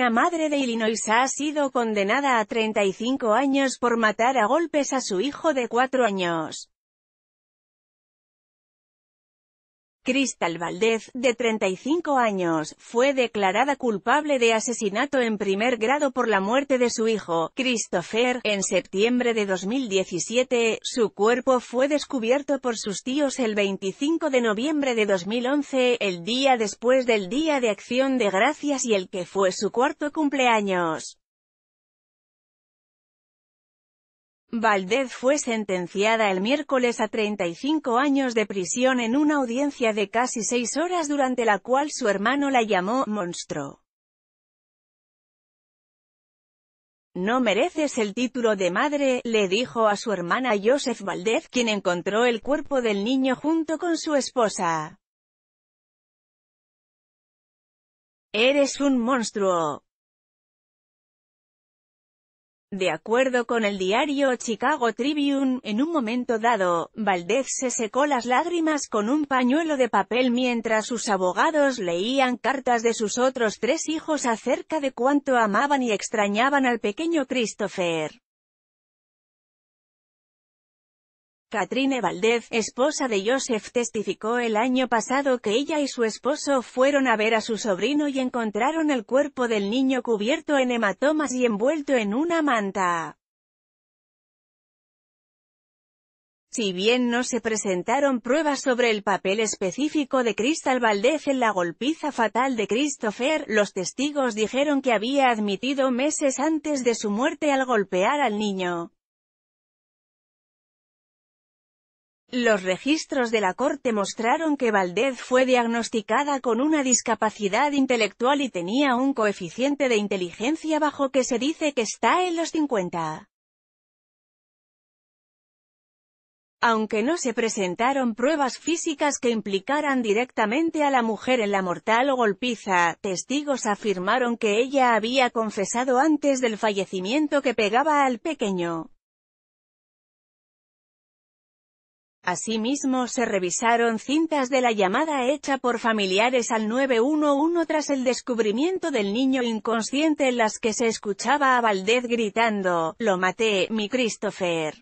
una madre de Illinois ha sido condenada a 35 años por matar a golpes a su hijo de cuatro años. Cristal Valdez, de 35 años, fue declarada culpable de asesinato en primer grado por la muerte de su hijo, Christopher, en septiembre de 2017. Su cuerpo fue descubierto por sus tíos el 25 de noviembre de 2011, el día después del Día de Acción de Gracias y el que fue su cuarto cumpleaños. Valdez fue sentenciada el miércoles a 35 años de prisión en una audiencia de casi seis horas durante la cual su hermano la llamó «monstruo». No mereces el título de madre, le dijo a su hermana Joseph Valdez, quien encontró el cuerpo del niño junto con su esposa. Eres un monstruo. De acuerdo con el diario Chicago Tribune, en un momento dado, Valdez se secó las lágrimas con un pañuelo de papel mientras sus abogados leían cartas de sus otros tres hijos acerca de cuánto amaban y extrañaban al pequeño Christopher. Katrine Valdez, esposa de Joseph, testificó el año pasado que ella y su esposo fueron a ver a su sobrino y encontraron el cuerpo del niño cubierto en hematomas y envuelto en una manta. Si bien no se presentaron pruebas sobre el papel específico de Crystal Valdez en la golpiza fatal de Christopher, los testigos dijeron que había admitido meses antes de su muerte al golpear al niño. Los registros de la corte mostraron que Valdez fue diagnosticada con una discapacidad intelectual y tenía un coeficiente de inteligencia bajo que se dice que está en los 50. Aunque no se presentaron pruebas físicas que implicaran directamente a la mujer en la mortal golpiza, testigos afirmaron que ella había confesado antes del fallecimiento que pegaba al pequeño. Asimismo se revisaron cintas de la llamada hecha por familiares al 911 tras el descubrimiento del niño inconsciente en las que se escuchaba a Valdez gritando, «Lo maté, mi Christopher».